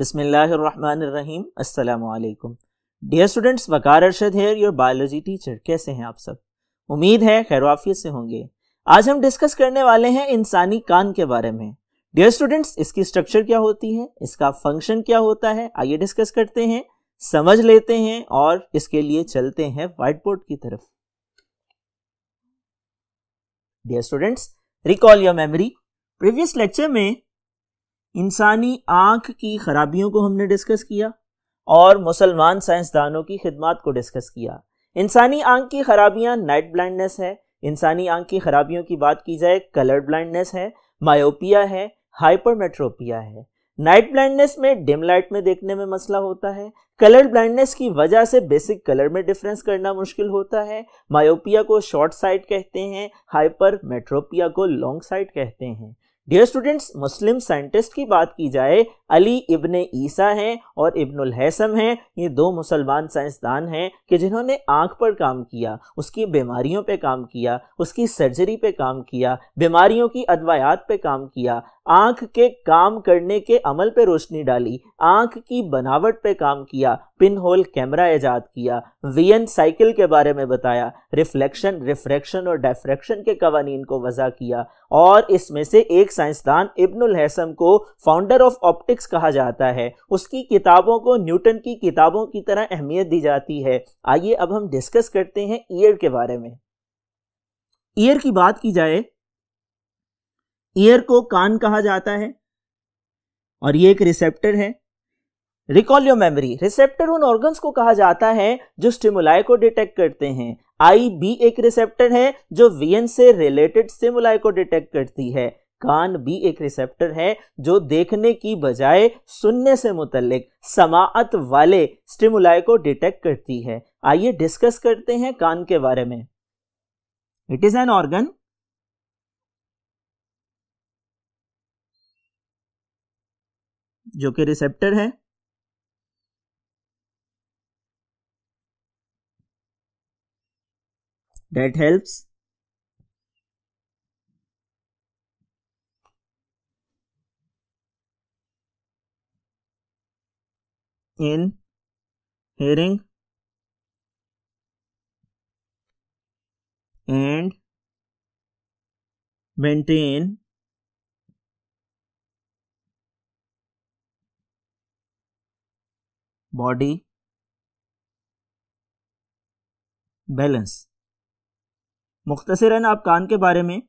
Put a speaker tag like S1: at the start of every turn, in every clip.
S1: बिसमीम अल्लाम dear students Waqar Arshad here your biology teacher कैसे हैं आप सब उम्मीद है खैरवाफियत से होंगे आज हम डिस्कस करने वाले हैं इंसानी कान के बारे में डियर स्टूडेंट्स इसकी स्ट्रक्चर क्या होती है इसका फंक्शन क्या होता है आइए डिस्कस करते हैं समझ लेते हैं और इसके लिए चलते हैं व्हाइट बोर्ड की तरफ dear students recall your memory previous lecture में इंसानी आँख की खराबियों को हमने डिस्कस किया और मुसलमान साइंसदानों की खिदमत को डिस्कस किया इंसानी आँख की खराबियाँ नाइट ब्लाइंडनेस है इंसानी आँख की खराबियों की बात की जाए कलर ब्लाइंडनेस है मायोपिया है हाइपरमेट्रोपिया है नाइट ब्लाइंडनेस में डिम लाइट में देखने में मसला होता है कलर ब्लाइंडनेस की वजह से बेसिक कलर में डिफरेंस करना मुश्किल होता है मायोपिया को शॉर्ट साइट कहते हैं हाइपर मेट्रोपिया को लॉन्ग साइट कहते हैं डियर स्टूडेंट्स मुस्लिम साइंटिस्ट की बात की जाए अली इब्न ईसा हैं और इब्नुल हैसम हैं ये दो मुसलमान साइंसदान हैं कि जिन्होंने आँख पर काम किया उसकी बीमारियों पे काम किया उसकी सर्जरी पे काम किया बीमारियों की अदवायात पे काम किया आँख के काम करने के अमल पे रोशनी डाली आँख की बनावट पे काम किया पिन होल कैमरा ईजाद किया वियन साइकिल के बारे में बताया रिफ्लेक्शन रिफ्रैक्शन और डेफ्रैक्शन के कवानीन को वजह किया और इसमें से एक साइंसदान इब्नुल हैसम को फाउंडर ऑफ ऑप्टिक्स कहा जाता है उसकी किताबों को न्यूटन की किताबों की तरह अहमियत दी जाती है आइए अब हम डिस्कस करते हैं ईयर के बारे में ईयर की बात की जाए ईयर को कान कहा जाता है और ये एक रिसेप्टर है रिकॉल योर मेमोरी रिसेप्टर उन ऑर्गन्स को कहा जाता है जो स्टिमुलाई को डिटेक्ट करते हैं आई भी एक रिसेप्टर है जो वीएन से रिलेटेड सिमुलाई को डिटेक्ट करती है कान भी एक रिसेप्टर है जो देखने की बजाय सुनने से मुतलिक समात वाले स्टिमुलाई को डिटेक्ट करती है आइए डिस्कस करते हैं कान के बारे में इट इज एन ऑर्गन जो कि रिसेप्टर है that helps in hearing and maintain body balance ना आप कान के बारे में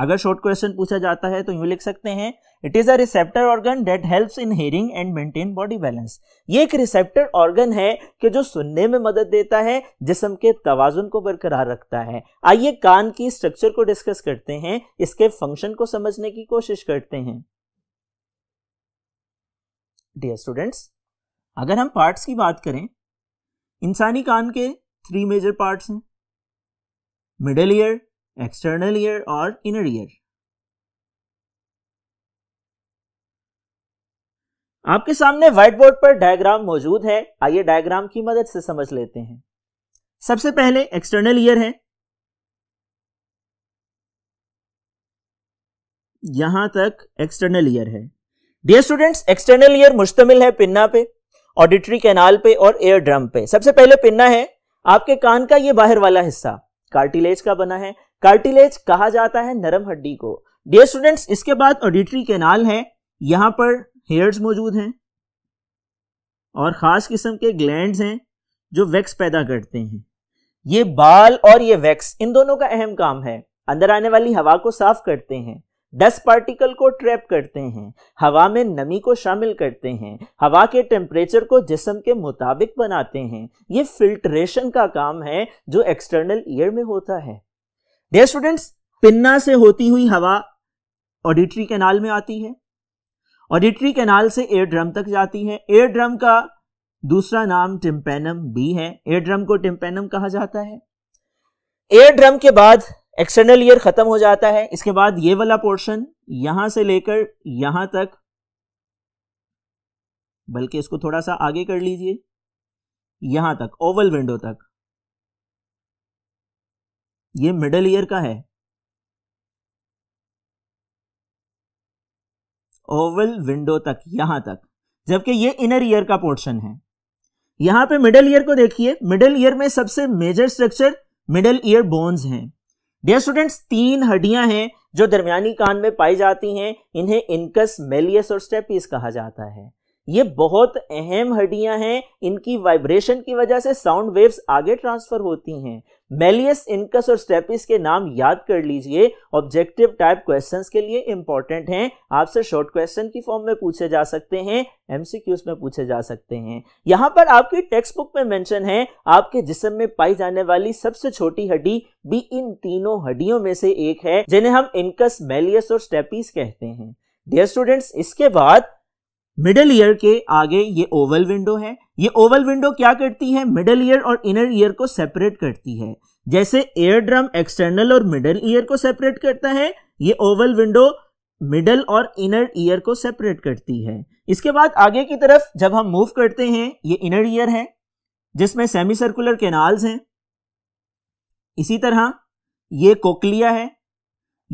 S1: अगर शॉर्ट क्वेश्चन पूछा जाता है तो यूँ लिख सकते हैं it is a receptor organ that helps in hearing and maintain body balance ये एक रिसेप्टर ऑर्गन है कि जो सुनने में मदद देता है जिसम के तोज़ुन को बरकरार रखता है आइए कान की स्ट्रक्चर को डिस्कस करते हैं इसके फंक्शन को समझने की कोशिश करते हैं डियर स्टूडेंट्स अगर हम पार्ट्स की बात करें इंसानी कान के थ्री मेजर पार्ट्स हैं middle ईयर एक्सटर्नल ईयर और इनर ईयर आपके सामने व्हाइट बोर्ड पर डायग्राम मौजूद है आइए डायग्राम की मदद से समझ लेते हैं सबसे पहले एक्सटर्नल ईयर है यहां तक एक्सटर्नल ईयर है डियर स्टूडेंट्स एक्सटर्नल ईयर मुश्तमिल है पिन्ना पे ऑडिटरी कैनाल पे और एयर ड्रम पे सबसे पहले पिन्ना है आपके कान का ये बाहर वाला हिस्सा कार्टिलेज का बना है कार्टिलेज कहा जाता है नरम हड्डी को डियर स्टूडेंट्स इसके बाद ऑडिटरी कैनाल है यहां पर हेयर्स मौजूद हैं और खास किस्म के ग्लैंड हैं जो वैक्स पैदा करते हैं ये बाल और ये वैक्स इन दोनों का अहम काम है अंदर आने वाली हवा को साफ करते हैं डस्ट पार्टिकल को ट्रैप करते हैं हवा में नमी को शामिल करते हैं हवा के टेम्परेचर को जिसम के मुताबिक बनाते हैं ये फिल्ट्रेशन का काम है जो एक्सटर्नल ईयर में होता है डे स्टूडेंट्स पिन्ना से होती हुई हवा ऑडिटरी कैनाल में आती है ऑडिटरी कैनाल से एयर ड्रम तक जाती है एयर ड्रम का दूसरा नाम टिम्पेनम भी है एयर ड्रम को टिम्पेनम कहा जाता है एयर ड्रम के बाद एक्सटर्नल ईयर खत्म हो जाता है इसके बाद ये वाला पोर्शन यहां से लेकर यहां तक बल्कि इसको थोड़ा सा आगे कर लीजिए यहां तक ओवल विंडो तक ये मिडल ईयर का है ओवल विंडो तक यहां तक जबकि ये इनर ईयर का पोर्शन है यहां पे मिडल ईयर को देखिए मिडल ईयर में सबसे major structure middle ear bones हैं डियर स्टूडेंट्स तीन हड्डियां हैं जो दरमियानी कान में पाई जाती हैं इन्हें इनकस मेलियस और स्टेपिस कहा जाता है ये बहुत अहम हड्डियां हैं इनकी वाइब्रेशन की वजह से साउंड वेव्स आगे ट्रांसफर होती हैं मेलियस इनकस और स्टेपिस के नाम याद कर लीजिए ऑब्जेक्टिव टाइप क्वेश्चंस के लिए इंपॉर्टेंट हैं आपसे शॉर्ट क्वेश्चन की फॉर्म में पूछे जा सकते हैं एमसीक्यूज में पूछे जा सकते हैं यहाँ पर आपकी टेक्स्ट बुक में मेंशन है आपके जिसम में पाई जाने वाली सबसे छोटी हड्डी भी इन तीनों हड्डियों में से एक है जिन्हें हम इनकस मेलियस और स्टेपिस कहते हैं डियर स्टूडेंट्स इसके बाद मिडल ईयर के आगे ये ओवल विंडो है ये ओवल विंडो क्या करती है मिडल ईयर और इनर ईयर को सेपरेट करती है जैसे एयर ड्रम एक्सटर्नल और मिडल ईयर को सेपरेट करता है ये ओवल विंडो मिडल और इनर ईयर को सेपरेट करती है इसके बाद आगे की तरफ जब हम मूव करते हैं ये इनर ईयर है जिसमें सेमी सर्कुलर केनाल्स हैं इसी तरह ये कोकलिया है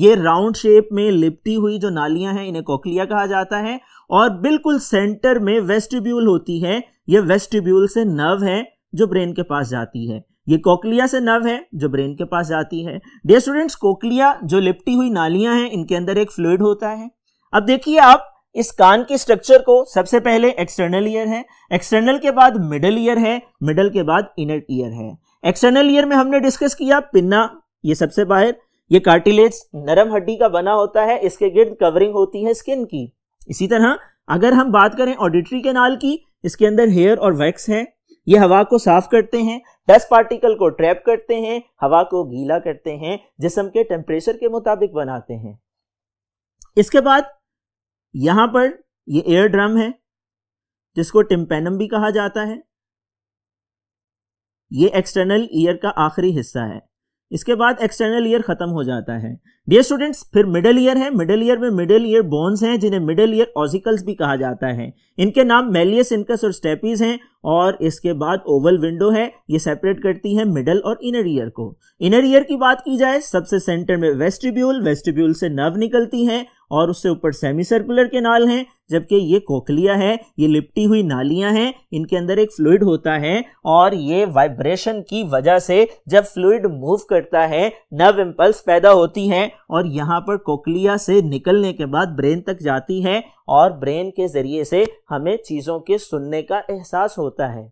S1: ये राउंड शेप में लिपटी हुई जो नालियां हैं इन्हें कोकलिया कहा जाता है और बिल्कुल सेंटर में वेस्टिब्यूल होती है ये वेस्टिब्यूल से नर्व है जो ब्रेन के पास जाती है ये कोकलिया से नर्व है जो ब्रेन के पास जाती है डे स्टूडेंट्स कोकलिया जो लिपटी हुई नालियां हैं इनके अंदर एक फ्लूड होता है अब देखिए आप इस कान के स्ट्रक्चर को सबसे पहले एक्सटर्नल ईयर है एक्सटर्नल के बाद मिडल ईयर है मिडल के बाद इनर ईयर है एक्सटर्नल ईयर में हमने डिस्कस किया पिन्ना ये सबसे बाहर ये कार्टिलेज नरम हड्डी का बना होता है इसके गिर्द कवरिंग होती है स्किन की इसी तरह अगर हम बात करें ऑडिटरी कैनाल की इसके अंदर हेयर और वैक्स है ये हवा को साफ करते हैं डस्ट पार्टिकल को ट्रैप करते हैं हवा को गीला करते हैं जिसम के टेम्परेचर के मुताबिक बनाते हैं इसके बाद यहां पर ये एयर ड्रम है जिसको टिम्पेनम भी कहा जाता है ये एक्सटर्नल ईयर का आखिरी हिस्सा है इसके बाद एक्सटर्नल ईयर खत्म हो जाता है डियर स्टूडेंट्स फिर मिडिल ईयर है मिडिल ईयर में मिडिल ईयर बोन्स हैं जिन्हें मिडिल ईयर ऑजिकल्स भी कहा जाता है इनके नाम मेलियस इनकस और स्टेपीज हैं और इसके बाद ओवल विंडो है ये सेपरेट करती है मिडल और इनर ईयर को इनर ईयर की बात की जाए सबसे सेंटर में वेस्टिब्यूल वेस्टिब्यूल से नर्व निकलती है और उससे ऊपर सेमी सर्कुलर के नाल हैं जबकि ये कोकलिया है ये लिपटी हुई नालियां हैं इनके अंदर एक फ्लूड होता है और ये वाइब्रेशन की वजह से जब फ्लूड मूव करता है नव इम्पल्स पैदा होती हैं और यहाँ पर कोकलिया से निकलने के बाद ब्रेन तक जाती है और ब्रेन के जरिए से हमें चीज़ों के सुनने का एहसास होता है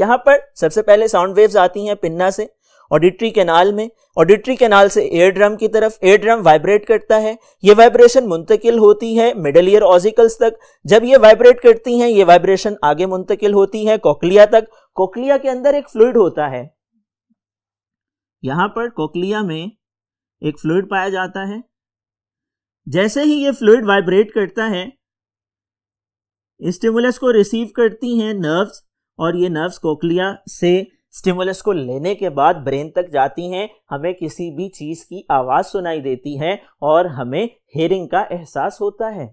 S1: यहाँ पर सबसे पहले साउंड वेव्स आती हैं पिन्ना से ऑडिट्री कैनाल में ऑडिट्री कैनाल से एयर ड्रम की तरफ एयर ड्रम वाइब्रेट करता है ये वाइब्रेशन मुंतकिल होती है मिडल ईयर ऑजिकल्स तक जब ये वाइब्रेट करती हैं ये वाइब्रेशन आगे मुंतकिल होती है कोकलिया तक कोकलिया के अंदर एक फ्लूड होता है यहां पर कोकलिया में एक फ्लूड पाया जाता है जैसे ही ये फ्लूड वाइब्रेट करता है स्टिमुलस को रिसीव करती हैं नर्व्स और ये नर्व्स कोकलिया से स्टिमुलस को लेने के बाद ब्रेन तक जाती हैं हमें किसी भी चीज़ की आवाज़ सुनाई देती है और हमें हेयरिंग का एहसास होता है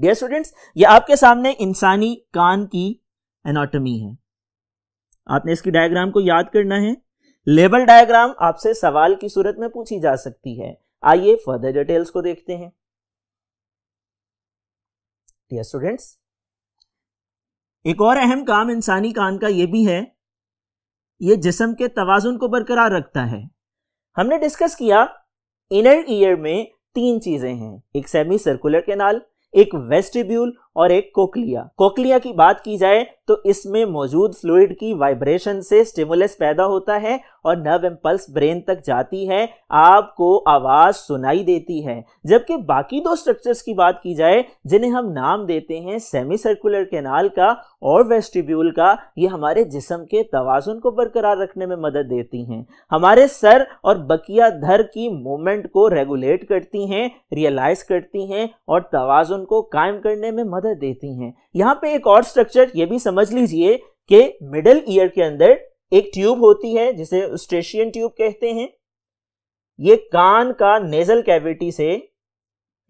S1: डियर स्टूडेंट्स ये आपके सामने इंसानी कान की एनाटॉमी है आपने इसकी डायग्राम को याद करना है लेबल डायग्राम आपसे सवाल की सूरत में पूछी जा सकती है आइए फर्दर डिटेल्स को देखते हैं डियर स्टूडेंट्स एक और अहम काम इंसानी कान का यह भी है ये जिसम के तवाजुन को बरकरार रखता है हमने डिस्कस किया इनर ईयर में तीन चीज़ें हैं एक सेमी सर्कुलर कैनाल एक वेस्टिब्यूल और एक कोकलिया कोकलिया की बात की जाए तो इसमें मौजूद फ्लूड की वाइब्रेशन से स्टिमुलस पैदा होता है और नर्व इम्पल्स ब्रेन तक जाती है आपको आवाज़ सुनाई देती है जबकि बाकी दो स्ट्रक्चर्स की बात की जाए जिन्हें हम नाम देते हैं सेमी सर्कुलर कैनाल का और वेस्टिब्यूल का ये हमारे जिसम के तोज़ुन को बरकरार रखने में मदद देती हैं हमारे सर और बकिया धर की मूवमेंट को रेगुलेट करती हैं रियलाइज करती हैं और तोज़ुन को कायम करने में मदद मदद देती हैं यहाँ पे एक और स्ट्रक्चर ये भी समझ लीजिए कि मिडल ईयर के अंदर एक ट्यूब होती है जिसे स्टेशियन ट्यूब कहते हैं ये कान का नेजल कैविटी से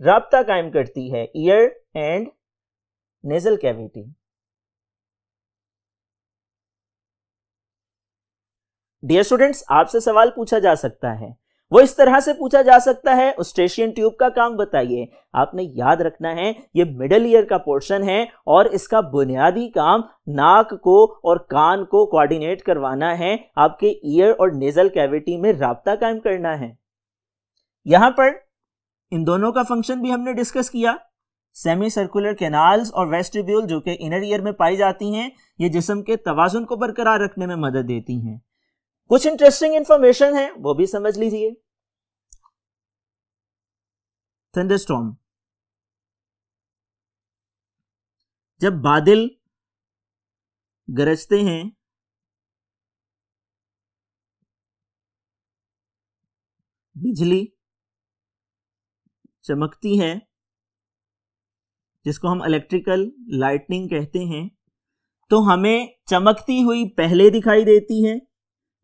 S1: रबता कायम करती है ear and nasal cavity dear students आपसे सवाल पूछा जा सकता है वो इस तरह से पूछा जा सकता है ऑस्ट्रेशियन ट्यूब का काम बताइए आपने याद रखना है ये मिडल ईयर का पोर्शन है और इसका बुनियादी काम नाक को और कान को कोऑर्डिनेट करवाना है आपके ईयर और नेजल कैविटी में रबता कायम करना है यहां पर इन दोनों का फंक्शन भी हमने डिस्कस किया सेमी सर्कुलर कैनाल्स और वेस्टिब्यूल जो कि इनर ईयर में पाई जाती हैं ये जिसम के तवाजुन को बरकरार रखने में मदद देती हैं कुछ इंटरेस्टिंग इंफॉर्मेशन है वो भी समझ लीजिए थंडरस्टॉर्म जब बादल गरजते हैं बिजली चमकती है जिसको हम इलेक्ट्रिकल लाइटनिंग कहते हैं तो हमें चमकती हुई पहले दिखाई देती है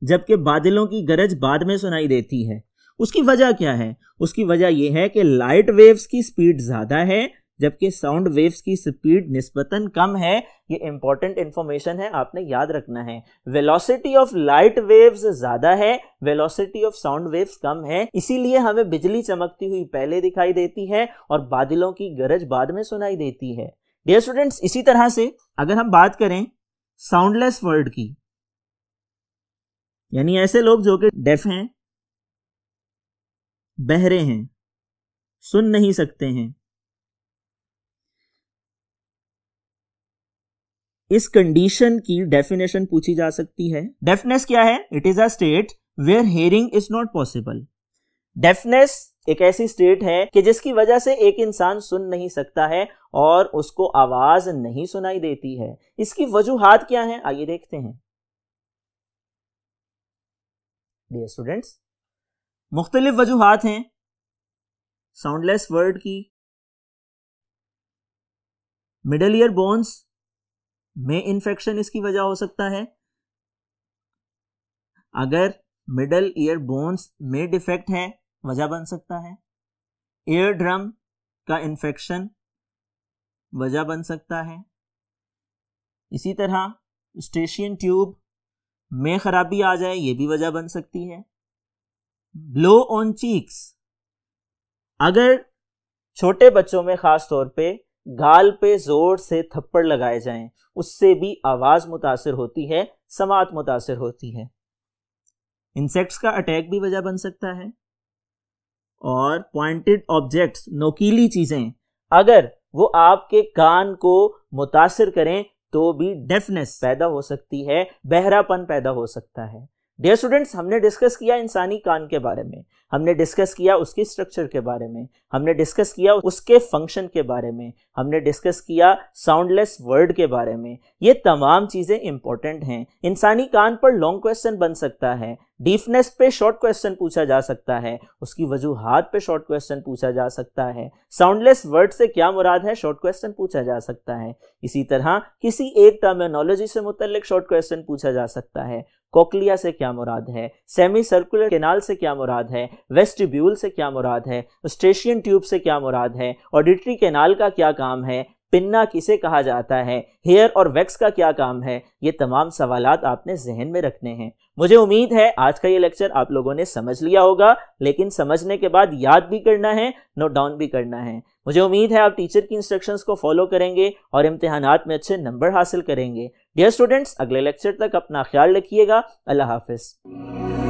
S1: जबकि बादलों की गरज बाद में सुनाई देती है उसकी वजह क्या है उसकी वजह यह है कि लाइट वेव्स की स्पीड ज़्यादा है जबकि साउंड वेव्स की स्पीड निस्बतन कम है ये इंपॉर्टेंट इन्फॉर्मेशन है आपने याद रखना है वेलोसिटी ऑफ लाइट वेव्स ज़्यादा है वेलोसिटी ऑफ साउंड वेव्स कम है इसीलिए हमें बिजली चमकती हुई पहले दिखाई देती है और बादलों की गरज बाद में सुनाई देती है डियर स्टूडेंट्स इसी तरह से अगर हम बात करें साउंडलेस वर्ल्ड की यानी ऐसे लोग जो कि डेफ हैं बहरे हैं सुन नहीं सकते हैं इस कंडीशन की डेफिनेशन पूछी जा सकती है डेफनेस क्या है it is a state where hearing is not possible deafness एक ऐसी स्टेट है कि जिसकी वजह से एक इंसान सुन नहीं सकता है और उसको आवाज नहीं सुनाई देती है इसकी वजूहत क्या है आइए देखते हैं डियर स्टूडेंट्स मुख्तलिफ वजूहत हैं साउंडलेस वर्ड की मिडल ईयर बोन्स में इन्फेक्शन इसकी वजह हो सकता है अगर मिडल ईयर बोन्स में डिफेक्ट है वजह बन सकता है एयर ड्रम का इन्फेक्शन वजह बन सकता है इसी तरह स्टेशियन ट्यूब में खराबी आ जाए ये भी वजह बन सकती है ब्लो ऑन चीक्स अगर छोटे बच्चों में खास तौर पे गाल पे जोर से थप्पड़ लगाए जाएं उससे भी आवाज़ मुतासर होती है समात मुतासर होती है इंसेक्ट्स का अटैक भी वजह बन सकता है और पॉइंटेड ऑब्जेक्ट्स नोकीली चीज़ें अगर वो आपके कान को मुतासर करें तो भी डेफनेस पैदा हो सकती है बहरापन पैदा हो सकता है डियर स्टूडेंट्स हमने डिस्कस किया इंसानी कान के बारे में हमने डिस्कस किया उसकी स्ट्रक्चर के बारे में हमने डिस्कस किया उसके फंक्शन के बारे में हमने डिस्कस किया साउंडलेस वर्ड के बारे में ये तमाम चीज़ें इंपॉर्टेंट हैं इंसानी कान पर लॉन्ग क्वेश्चन बन सकता है डीपनेस पे शॉर्ट क्वेश्चन पूछा जा सकता है उसकी वजूहत पे शॉर्ट क्वेश्चन पूछा जा सकता है साउंडलेस वर्ड से क्या मुराद है शॉर्ट क्वेश्चन पूछा जा सकता है इसी तरह किसी एक टर्मिनोलॉजी से मुतलक शॉर्ट क्वेश्चन पूछा जा सकता है कोकलिया से क्या मुराद है सेमी सर्कुलर केनाल से क्या मुराद है वेस्टिब्यूल से क्या मुराद है स्टेशियन ट्यूब से क्या मुराद है ऑडिटरी केनाल का क्या काम है पिन्ना किसे कहा जाता है हेयर और वैक्स का क्या काम है ये तमाम सवाल आपने जहन में रखने हैं मुझे उम्मीद है आज का ये लेक्चर आप लोगों ने समझ लिया होगा लेकिन समझने के बाद याद भी करना है नोट डाउन भी करना है मुझे उम्मीद है आप टीचर की इंस्ट्रक्शंस को फॉलो करेंगे और इम्तहानात में अच्छे नंबर हासिल करेंगे डियर स्टूडेंट्स अगले लेक्चर तक अपना ख्याल रखिएगा अल्लाह हाफिज़